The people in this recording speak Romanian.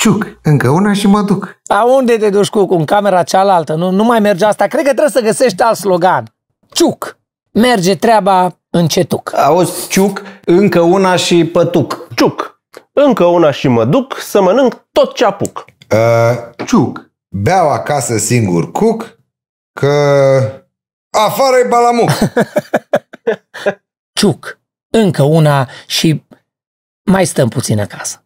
Ciuc, încă una și mă duc. A unde te duci cu, cu camera cealaltă? Nu, nu mai merge asta. Cred că trebuie să găsești alt slogan. Ciuc. Merge treaba în cetuc. Auzi, ciuc, încă una și pătuc. Ciuc. Încă una și mă duc să mănânc tot ce apuc. Uh, ciuc. Beau acasă singur cuc, că afară-i balamuc. ciuc. Încă una și mai stăm puțin acasă.